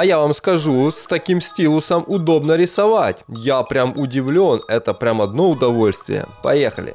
А я вам скажу, с таким стилусом удобно рисовать. Я прям удивлен, это прям одно удовольствие. Поехали.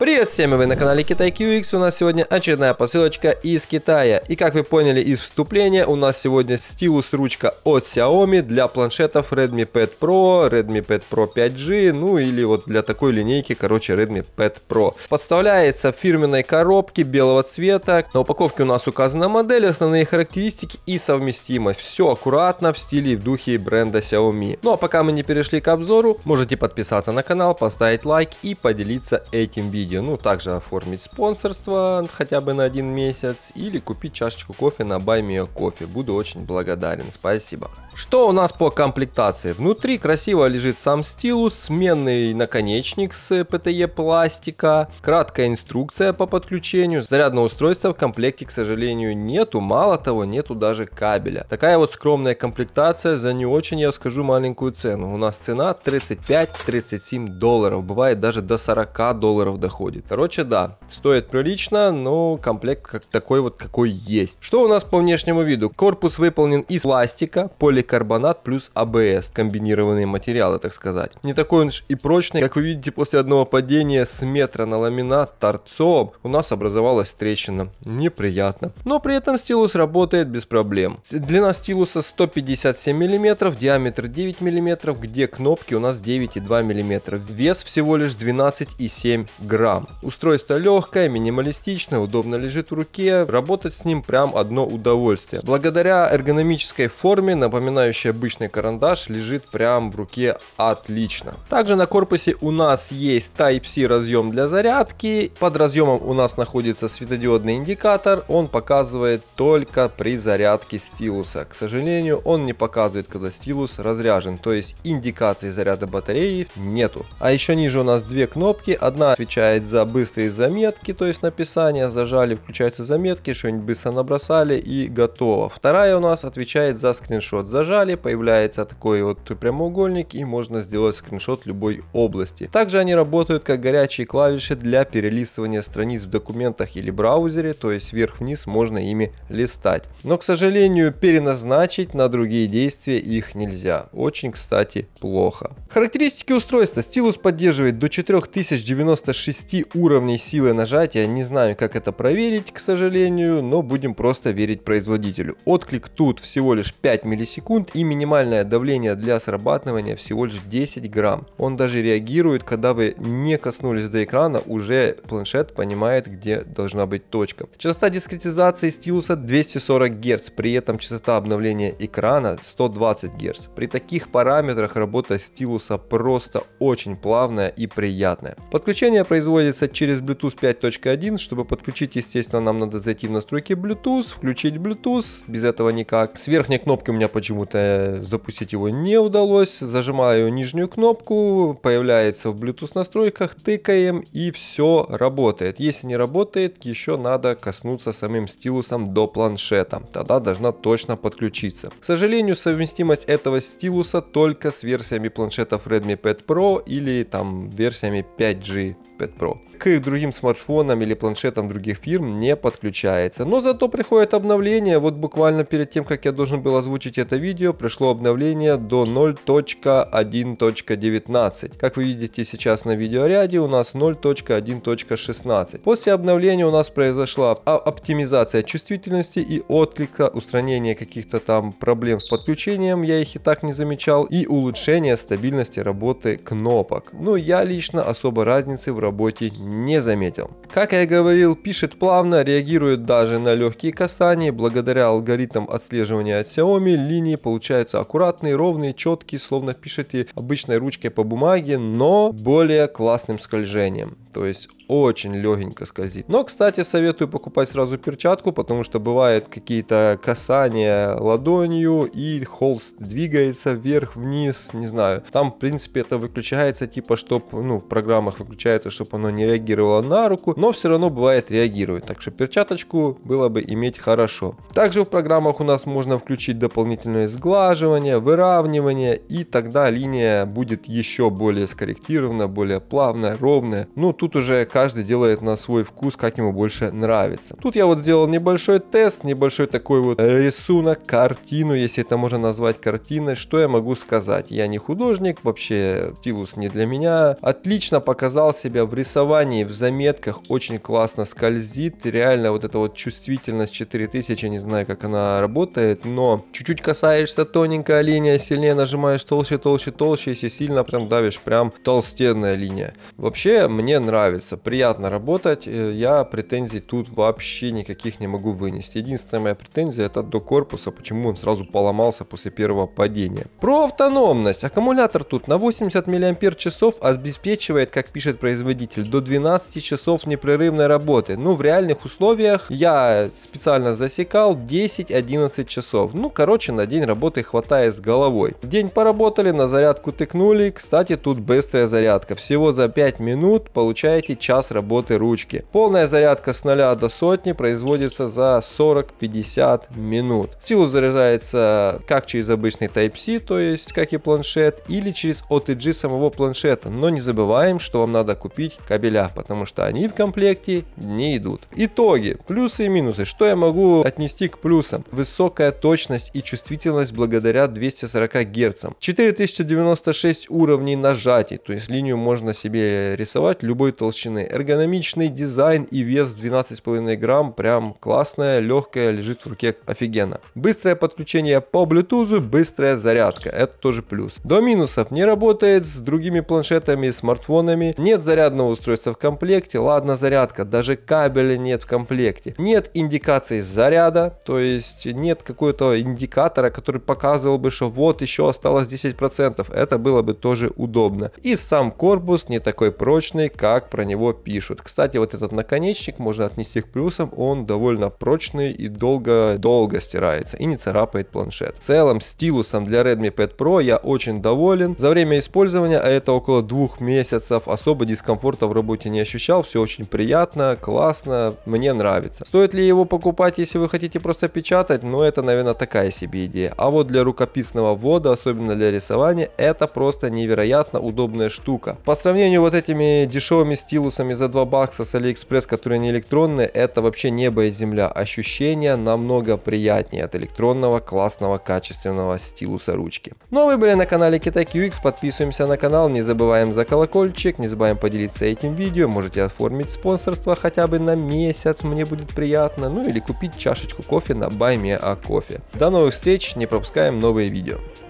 Привет всем, вы на канале Китай QX, у нас сегодня очередная посылочка из Китая. И как вы поняли из вступления, у нас сегодня стилус ручка от Xiaomi для планшетов Redmi Pad Pro, Redmi Pad Pro 5G, ну или вот для такой линейки, короче, Redmi Pad Pro. Подставляется в фирменной коробке белого цвета, на упаковке у нас указана модель, основные характеристики и совместимость. Все аккуратно в стиле и в духе бренда Xiaomi. Ну а пока мы не перешли к обзору, можете подписаться на канал, поставить лайк и поделиться этим видео видео, ну также оформить спонсорство хотя бы на один месяц или купить чашечку кофе на Buy Me Coffee. Буду очень благодарен, спасибо. Что у нас по комплектации? Внутри красиво лежит сам стилус, сменный наконечник с ПТЕ e пластика, краткая инструкция по подключению. Зарядного устройства в комплекте, к сожалению, нету. Мало того, нету даже кабеля. Такая вот скромная комплектация. За не очень я скажу маленькую цену. У нас цена 35-37 долларов. Бывает даже до 40 долларов доходит. Короче, да, стоит прилично, но комплект как такой вот какой есть. Что у нас по внешнему виду? Корпус выполнен из пластика, поликарбоната поликарбонат плюс АБС, комбинированные материалы, так сказать. Не такой он и прочный, как вы видите, после одного падения с метра на ламинат торцом у нас образовалась трещина. Неприятно. Но при этом стилус работает без проблем. Длина стилуса 157 мм, диаметр 9 мм, где кнопки у нас 9,2 мм. Вес всего лишь 12,7 грамм. Устройство легкое, минималистичное, удобно лежит в руке. Работать с ним прям одно удовольствие. Благодаря эргономической форме напоминает напоминающий обычный карандаш, лежит прям в руке отлично. Также на корпусе у нас есть Type-C разъем для зарядки. Под разъемом у нас находится светодиодный индикатор. Он показывает только при зарядке стилуса. К сожалению, он не показывает, когда стилус разряжен. То есть индикации заряда батареи нету. А еще ниже у нас две кнопки. Одна отвечает за быстрые заметки, то есть написание. Зажали, включаются заметки, что-нибудь быстро набросали и готово. Вторая у нас отвечает за скриншот зажали, появляется такой вот прямоугольник и можно сделать скриншот любой области. Также они работают как горячие клавиши для перелистывания страниц в документах или браузере, то есть вверх-вниз можно ими листать. Но, к сожалению, переназначить на другие действия их нельзя. Очень, кстати, плохо. Характеристики устройства. Стилус поддерживает до 4096 уровней силы нажатия. Не знаю, как это проверить, к сожалению, но будем просто верить производителю. Отклик тут всего лишь 5 миллисекунд секунд и минимальное давление для срабатывания всего лишь 10 грамм. Он даже реагирует, когда вы не коснулись до экрана, уже планшет понимает, где должна быть точка. Частота дискретизации стилуса 240 Гц, при этом частота обновления экрана 120 Гц. При таких параметрах работа стилуса просто очень плавная и приятная. Подключение производится через Bluetooth 5.1. Чтобы подключить, естественно, нам надо зайти в настройки Bluetooth, включить Bluetooth, без этого никак. С верхней кнопки у меня почему почему-то запустить его не удалось. Зажимаю нижнюю кнопку, появляется в Bluetooth настройках, тыкаем и все работает. Если не работает, еще надо коснуться самим стилусом до планшета. Тогда должна точно подключиться. К сожалению, совместимость этого стилуса только с версиями планшетов Redmi Pad Pro или там версиями 5G Pad Pro. К их другим смартфонам или планшетам других фирм не подключается. Но зато приходит обновление. Вот буквально перед тем, как я должен был озвучить это видео, видео пришло обновление до 0.1.19. Как вы видите сейчас на видеоряде, у нас 0.1.16. После обновления у нас произошла оптимизация чувствительности и отклика, устранение каких-то там проблем с подключением, я их и так не замечал, и улучшение стабильности работы кнопок. Ну, я лично особо разницы в работе не заметил. Как я и говорил, пишет плавно, реагирует даже на легкие касания, благодаря алгоритмам отслеживания от Xiaomi линии получаются аккуратные, ровные, четкие, словно пишете обычной ручкой по бумаге, но более классным скольжением то есть очень легенько скользит. Но, кстати, советую покупать сразу перчатку, потому что бывают какие-то касания ладонью, и холст двигается вверх-вниз, не знаю. Там, в принципе, это выключается, типа, чтобы, ну, в программах выключается, чтобы оно не реагировало на руку, но все равно бывает реагирует. Так что перчаточку было бы иметь хорошо. Также в программах у нас можно включить дополнительное сглаживание, выравнивание, и тогда линия будет еще более скорректирована, более плавная, ровная. Ну, тут тут уже каждый делает на свой вкус, как ему больше нравится. Тут я вот сделал небольшой тест, небольшой такой вот рисунок, картину, если это можно назвать картиной. Что я могу сказать? Я не художник, вообще стилус не для меня. Отлично показал себя в рисовании, в заметках, очень классно скользит. Реально вот эта вот чувствительность 4000, я не знаю, как она работает, но чуть-чуть касаешься тоненькая линия, сильнее нажимаешь толще, толще, толще, если сильно прям давишь, прям толстенная линия. Вообще мне нравится нравится, приятно работать, э, я претензий тут вообще никаких не могу вынести. Единственная моя претензия это до корпуса, почему он сразу поломался после первого падения. Про автономность. Аккумулятор тут на 80 мАч обеспечивает, как пишет производитель, до 12 часов непрерывной работы. Ну, в реальных условиях я специально засекал 10-11 часов. Ну, короче, на день работы хватает с головой. День поработали, на зарядку тыкнули. Кстати, тут быстрая зарядка. Всего за 5 минут получили получаете час работы ручки. Полная зарядка с 0 до сотни производится за 40-50 минут. Силу заряжается как через обычный Type-C, то есть как и планшет, или через OTG самого планшета. Но не забываем, что вам надо купить кабеля, потому что они в комплекте не идут. Итоги. Плюсы и минусы. Что я могу отнести к плюсам? Высокая точность и чувствительность благодаря 240 Гц. 4096 уровней нажатий, то есть линию можно себе рисовать любой такой толщины. Эргономичный дизайн и вес 12,5 грамм. Прям классная, легкая, лежит в руке офигенно. Быстрое подключение по Bluetooth, быстрая зарядка. Это тоже плюс. До минусов. Не работает с другими планшетами и смартфонами. Нет зарядного устройства в комплекте. Ладно, зарядка. Даже кабеля нет в комплекте. Нет индикации заряда. То есть нет какого-то индикатора, который показывал бы, что вот еще осталось 10%. Это было бы тоже удобно. И сам корпус не такой прочный, как как про него пишут. Кстати, вот этот наконечник можно отнести к плюсам, он довольно прочный и долго-долго стирается и не царапает планшет. В целом, стилусом для Redmi Pad Pro я очень доволен. За время использования, а это около двух месяцев, особо дискомфорта в работе не ощущал, все очень приятно, классно, мне нравится. Стоит ли его покупать, если вы хотите просто печатать? Ну, это, наверное, такая себе идея. А вот для рукописного ввода, особенно для рисования, это просто невероятно удобная штука. По сравнению вот этими дешевыми дисковыми стилусами за 2 бакса с AliExpress, которые не электронные, это вообще небо и земля. Ощущения намного приятнее от электронного классного качественного стилуса ручки. Ну а вы были на канале Китай подписываемся на канал, не забываем за колокольчик, не забываем поделиться этим видео, можете оформить спонсорство хотя бы на месяц, мне будет приятно, ну или купить чашечку кофе на Баймия Кофе. До новых встреч, не пропускаем новые видео.